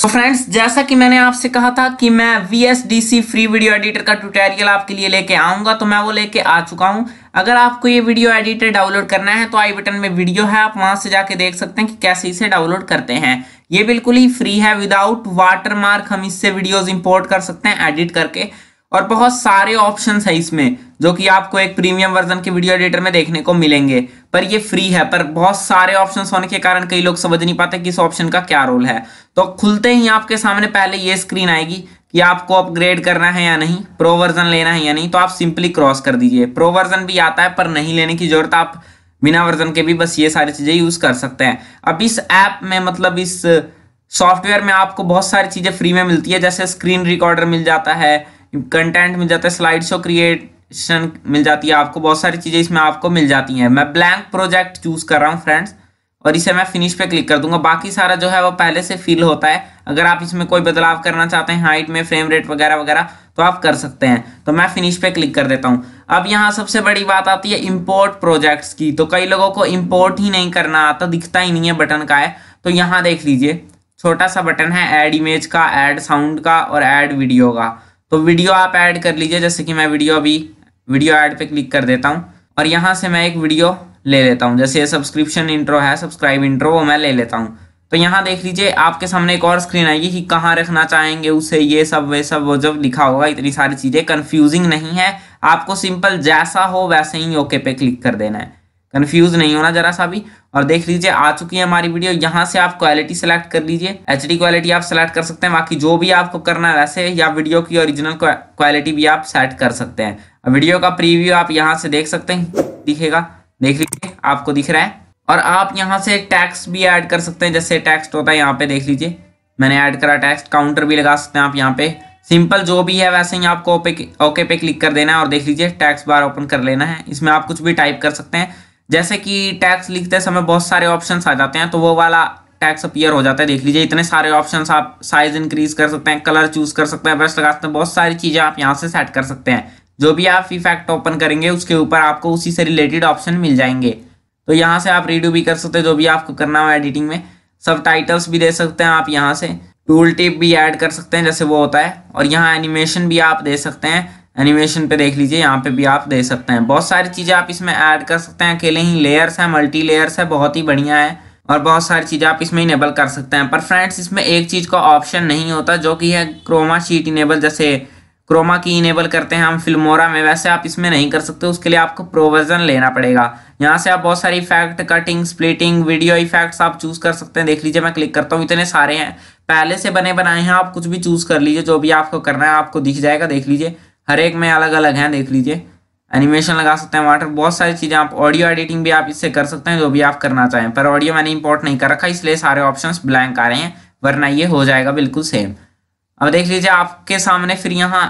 सो so friends जैसा कि मैंने आपसे कहा था कि मैं वी फ्री वीडियो एडिटर का ट्यूटोरियल आपके लिए लेके आऊंगा तो मैं वो लेके आ चुका हूं अगर आपको ये वीडियो एडिटर डाउनलोड करना है तो आई बटन में वीडियो है आप वहां से जाके देख सकते हैं कि कैसे इसे डाउनलोड करते हैं ये बिल्कुल ही फ्री है विदाउट वाटर हम इससे वीडियोज इंपोर्ट कर सकते हैं एडिट करके और बहुत सारे ऑप्शन है इसमें जो कि आपको एक प्रीमियम वर्जन के वीडियो एडिटर में देखने को मिलेंगे पर ये फ्री है पर बहुत सारे ऑप्शन होने के कारण कई लोग समझ नहीं पाते कि इस ऑप्शन का क्या रोल है तो खुलते ही आपके सामने पहले ये स्क्रीन आएगी कि आपको अपग्रेड करना है या नहीं प्रो वर्जन लेना है या नहीं तो आप सिंपली क्रॉस कर दीजिए प्रो वर्जन भी आता है पर नहीं लेने की जरूरत आप बिना वर्जन के भी बस ये सारी चीज़ें यूज़ कर सकते हैं अब इस ऐप में मतलब इस सॉफ्टवेयर में आपको बहुत सारी चीज़ें फ्री में मिलती है जैसे स्क्रीन रिकॉर्डर मिल जाता है कंटेंट मिल जाता है स्लाइड शो क्रिएशन मिल जाती है आपको बहुत सारी चीज़ें इसमें आपको मिल जाती हैं मैं ब्लैंक प्रोजेक्ट चूज़ कर रहा हूँ फ्रेंड्स और इसे मैं फिनिश पे क्लिक कर दूंगा बाकी सारा जो है वो पहले से फिल होता है अगर आप इसमें कोई बदलाव करना चाहते हैं हाइट में फ्रेम रेट वगैरह वगैरह तो आप कर सकते हैं तो मैं फिनिश पे क्लिक कर देता हूँ अब यहाँ सबसे बड़ी बात आती है इम्पोर्ट प्रोजेक्ट्स की तो कई लोगों को इम्पोर्ट ही नहीं करना आता दिखता ही नहीं है बटन का है तो यहाँ देख लीजिए छोटा सा बटन है एड इमेज का एड साउंड का और एड वीडियो का तो वीडियो आप ऐड कर लीजिए जैसे कि मैं वीडियो अभी वीडियो ऐड पे क्लिक कर देता हूँ और यहाँ से मैं एक वीडियो ले लेता हूँ जैसे सब्सक्रिप्शन इंट्रो है सब्सक्राइब इंट्रो वो मैं ले लेता हूँ तो यहाँ देख लीजिए आपके सामने एक और स्क्रीन आएगी कि कहाँ रखना चाहेंगे उसे ये सब वे सब वो जब लिखा होगा इतनी सारी चीज़ें कन्फ्यूजिंग नहीं है आपको सिंपल जैसा हो वैसे ही ओके पे क्लिक कर देना है कंफ्यूज नहीं होना जरा सा भी और देख लीजिए आ चुकी है हमारी वीडियो यहाँ से आप क्वालिटी सेलेक्ट कर लीजिए एच क्वालिटी आप सेलेक्ट कर सकते हैं बाकी जो भी आपको करना है वैसे या वीडियो की ओरिजिनल क्वालिटी भी आप सेट कर सकते हैं वीडियो का प्रीव्यू आप यहाँ से देख सकते हैं दिखेगा देख लीजिए आपको दिख रहा है और आप यहाँ से टैक्स भी ऐड कर सकते हैं जैसे टैक्स होता है यहाँ पे देख लीजिए मैंने ऐड करा टैक्स काउंटर भी लगा सकते हैं आप यहाँ पे सिंपल जो भी है वैसे ही आपको ओके पे क्लिक कर देना है और देख लीजिए टैक्स बार ओपन कर लेना है इसमें आप कुछ भी टाइप कर सकते हैं जैसे कि टैक्स लिखते समय बहुत सारे ऑप्शंस आ जाते हैं तो वो वाला टैक्स अपियर हो जाता है देख लीजिए इतने सारे ऑप्शन आप साइज इंक्रीज कर सकते हैं कलर चूज कर सकते हैं ब्रश लगा सकते हैं बहुत सारी चीज़ें आप यहाँ से सेट कर सकते हैं जो भी आप इफेक्ट ओपन करेंगे उसके ऊपर आपको उसी से रिलेटेड ऑप्शन मिल जाएंगे तो यहाँ से आप रीडू भी कर सकते हैं जो भी आपको करना हो एडिटिंग में सब टाइटल्स भी दे सकते हैं आप यहाँ से टूल टिप भी ऐड कर सकते हैं जैसे वो होता है और यहाँ एनिमेशन भी आप दे सकते हैं एनिमेशन पे देख लीजिए यहाँ पे भी आप दे सकते हैं बहुत सारी चीज़ें आप इसमें ऐड कर सकते हैं अकेले ही लेयर्स हैं मल्टी लेयर्स है बहुत ही बढ़िया है और बहुत सारी चीज़ें आप इसमें इनेबल कर सकते हैं पर फ्रेंड्स इसमें एक चीज़ का ऑप्शन नहीं होता जो कि है क्रोमा शीट इनेबल जैसे क्रोमा की इनेबल करते हैं हम फिल्मोरा में वैसे आप इसमें नहीं कर सकते उसके लिए आपको प्रोवर्जन लेना पड़ेगा यहाँ से आप बहुत सारे effect cutting splitting video effects आप चूज़ कर सकते हैं देख लीजिए मैं क्लिक करता हूँ इतने सारे हैं पहले से बने बनाए हैं आप कुछ भी चूज़ कर लीजिए जो भी आपको करना है आपको दिख जाएगा देख लीजिए हर एक में अलग अलग हैं देख लीजिए एनिमेशन लगा सकते हैं वाटर बहुत सारी चीज़ें आप ऑडियो एडिटिंग भी आप इससे कर सकते हैं जो भी आप करना चाहें पर ऑडियो मैंने इंपोर्ट नहीं कर रखा इसलिए सारे ऑप्शंस ब्लैंक आ रहे हैं वरना ये हो जाएगा बिल्कुल सेम अब देख लीजिए आपके सामने फिर यहाँ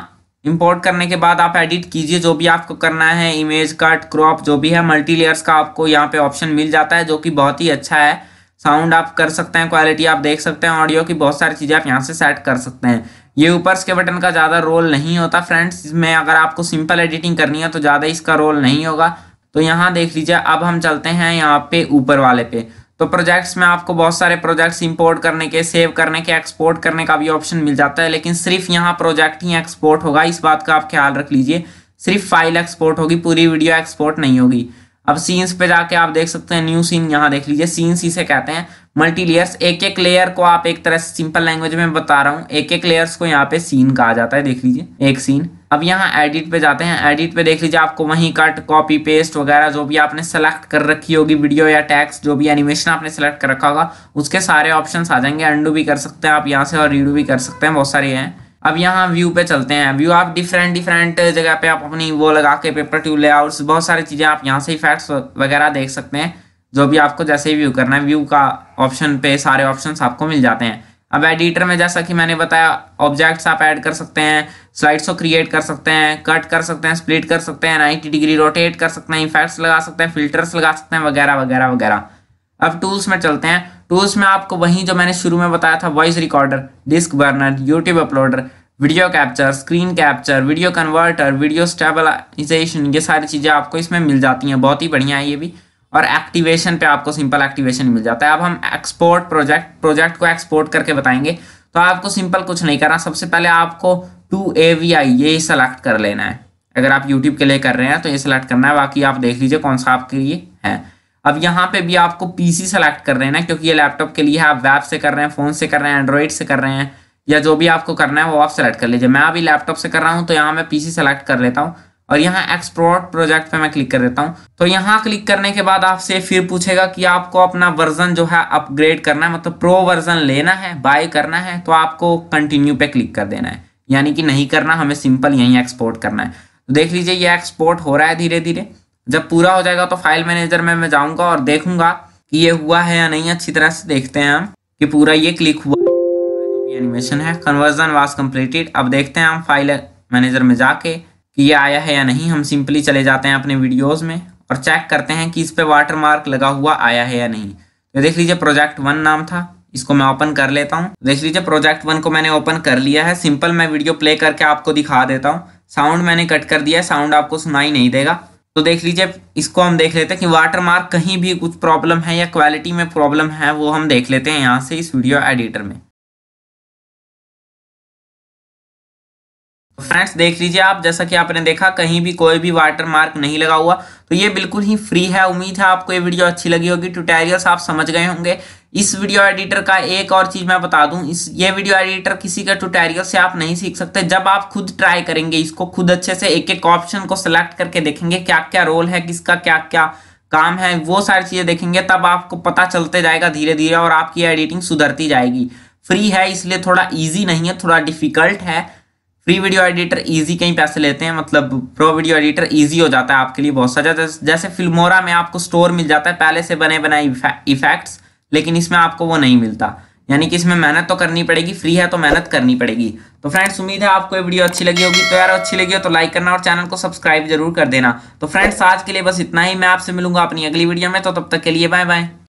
इंपोर्ट करने के बाद आप एडिट कीजिए जो भी आपको करना है इमेज कट क्रॉप जो भी है मल्टी लेयर्स का आपको यहाँ पे ऑप्शन मिल जाता है जो कि बहुत ही अच्छा है साउंड आप कर सकते हैं क्वालिटी आप देख सकते हैं ऑडियो की बहुत सारी चीज़ें आप यहाँ से सेट कर सकते हैं ये ऊपर के बटन का ज़्यादा रोल नहीं होता फ्रेंड्स इसमें अगर आपको सिंपल एडिटिंग करनी है तो ज़्यादा इसका रोल नहीं होगा तो यहाँ देख लीजिए अब हम चलते हैं यहाँ पे ऊपर वाले पे तो प्रोजेक्ट्स में आपको बहुत सारे प्रोजेक्ट्स इंपोर्ट करने के सेव करने के एक्सपोर्ट करने का भी ऑप्शन मिल जाता है लेकिन सिर्फ यहाँ प्रोजेक्ट ही एक्सपोर्ट होगा इस बात का आप ख्याल रख लीजिए सिर्फ फाइल एक्सपोर्ट होगी पूरी वीडियो एक्सपोर्ट नहीं होगी अब सीन्स पे जाके आप देख सकते हैं न्यू सीन यहाँ देख लीजिए सीन्स इसे कहते हैं मल्टी लेयर्स एक एक लेयर को आप एक तरह से सिंपल लैंग्वेज में बता रहा हूँ एक एक लेयर्स को यहाँ पे सीन कहा जाता है देख लीजिए एक सीन अब यहाँ एडिट पे जाते हैं एडिट पे देख लीजिए आपको वहीं कट कॉपी पेस्ट वगैरह जो भी आपने सेलेक्ट कर रखी होगी वीडियो या टैक्स जो भी एनिमेशन आपने सेलेक्ट कर रखा होगा उसके सारे ऑप्शन आ जाएंगे अंडू भी कर सकते हैं आप यहाँ से और रीडू भी कर सकते हैं बहुत सारे हैं अब यहाँ व्यू पे चलते हैं व्यू आप डिफरेंट डिफरेंट जगह पे आप अपनी वो लगा के पेपर ट्यूब लेआउट्स बहुत सारी चीज़ें आप यहाँ से इफेक्ट्स वगैरह देख सकते हैं जो भी आपको जैसे ही व्यू करना है व्यू का ऑप्शन पे सारे ऑप्शन आपको मिल जाते हैं अब एडिटर में जैसा कि मैंने बताया ऑब्जेक्ट्स आप ऐड कर सकते हैं स्लाइड्स को क्रिएट कर सकते हैं कट कर सकते हैं स्प्लिट कर सकते हैं नाइन्टी डिग्री रोटेट कर सकते हैं इफेक्ट्स लगा सकते हैं फिल्टर्स लगा सकते हैं वगैरह वगैरह वगैरह अब टूल्स में चलते हैं टूल्स तो में आपको वही जो मैंने शुरू में बताया था voice recorder disc burner YouTube uploader video capture screen capture video converter video stabilization ये सारी चीज़ें आपको इसमें मिल जाती हैं बहुत ही बढ़िया है ये भी और एक्टिवेशन पे आपको सिंपल एक्टिवेशन मिल जाता है अब हम एक्सपोर्ट प्रोजेक्ट प्रोजेक्ट को एक्सपोर्ट करके बताएंगे तो आपको सिंपल कुछ नहीं करना सबसे पहले आपको टू ए वी आई ये सेलेक्ट कर लेना है अगर आप यूट्यूब के लिए कर रहे हैं तो ये सेलेक्ट करना है बाकी आप देख लीजिए कौन सा आपके लिए है अब यहाँ पे भी आपको पीसी सेलेक्ट कर रहे हैं ना क्योंकि ये लैपटॉप के लिए आप वेब से कर रहे हैं फ़ोन से कर रहे हैं एंड्रॉइड से कर रहे हैं या जो भी आपको करना है वो आप सेलेक्ट कर लीजिए मैं अभी लैपटॉप से कर रहा हूँ तो यहाँ मैं पीसी सेलेक्ट कर लेता हूँ और यहाँ एक्सपोर्ट प्रोजेक्ट पे मैं क्लिक कर देता हूँ तो यहाँ क्लिक करने के बाद आपसे फिर पूछेगा कि आपको अपना वर्जन जो है अपग्रेड करना है मतलब प्रो वर्जन लेना है बाय करना है तो आपको कंटिन्यू पे क्लिक कर देना है यानी कि नहीं करना हमें सिंपल यहीं एक्सपोर्ट करना है तो देख लीजिए ये एक्सपोर्ट हो रहा है धीरे धीरे जब पूरा हो जाएगा तो फाइल मैनेजर में मैं जाऊंगा और देखूंगा कि ये हुआ है या नहीं अच्छी तरह से देखते हैं हम कि पूरा ये क्लिक हुआ एनिमेशन है कन्वर्जन वाज कम्प्लीटेड अब देखते हैं हम फाइल मैनेजर में जाके कि ये आया है या नहीं हम सिंपली चले जाते हैं अपने वीडियोज़ में और चेक करते हैं कि इस पर वाटर मार्क लगा हुआ आया है या नहीं तो देख लीजिए प्रोजेक्ट वन नाम था इसको मैं ओपन कर लेता हूँ देख लीजिए प्रोजेक्ट वन को मैंने ओपन कर लिया है सिंपल मैं वीडियो प्ले करके आपको दिखा देता हूँ साउंड मैंने कट कर दिया साउंड आपको सुनाई नहीं देगा तो देख लीजिए इसको हम देख लेते हैं कि वाटर मार्क कहीं भी कुछ प्रॉब्लम है या क्वालिटी में प्रॉब्लम है वो हम देख लेते हैं यहाँ से इस वीडियो एडिटर में फ्रेंड्स देख लीजिए आप जैसा कि आपने देखा कहीं भी कोई भी वाटर मार्क नहीं लगा हुआ तो ये बिल्कुल ही फ्री है उम्मीद है आपको ये वीडियो अच्छी लगी होगी ट्यूटोरियल्स आप समझ गए होंगे इस वीडियो एडिटर का एक और चीज़ मैं बता दूं इस ये वीडियो एडिटर किसी का ट्यूटोरियल से आप नहीं सीख सकते जब आप खुद ट्राई करेंगे इसको खुद अच्छे से एक एक ऑप्शन को सिलेक्ट करके देखेंगे क्या क्या रोल है किसका क्या क्या काम है वो सारी चीज़ें देखेंगे तब आपको पता चलते जाएगा धीरे धीरे और आपकी एडिटिंग सुधरती जाएगी फ्री है इसलिए थोड़ा ईजी नहीं है थोड़ा डिफिकल्ट है प्री वीडियो एडिटर इजी कहीं पैसे लेते हैं मतलब प्रो वीडियो एडिटर इजी हो जाता है आपके लिए बहुत सारा जैसे फिल्मोरा में आपको स्टोर मिल जाता है पहले से बने बनाए इफेक्ट्स लेकिन इसमें आपको वो नहीं मिलता यानी कि इसमें मेहनत तो करनी पड़ेगी फ्री है तो मेहनत करनी पड़ेगी तो फ्रेंड्स उम्मीद है आपको ये वीडियो अच्छी लगी होगी तो यार अच्छी लगी हो तो लाइक करना और चैनल को सब्सक्राइब जरूर कर देना तो फ्रेंड्स आज के लिए बस इतना ही मैं आपसे मिलूंगा अपनी अगली वीडियो में तो तब तक के लिए बाय बाय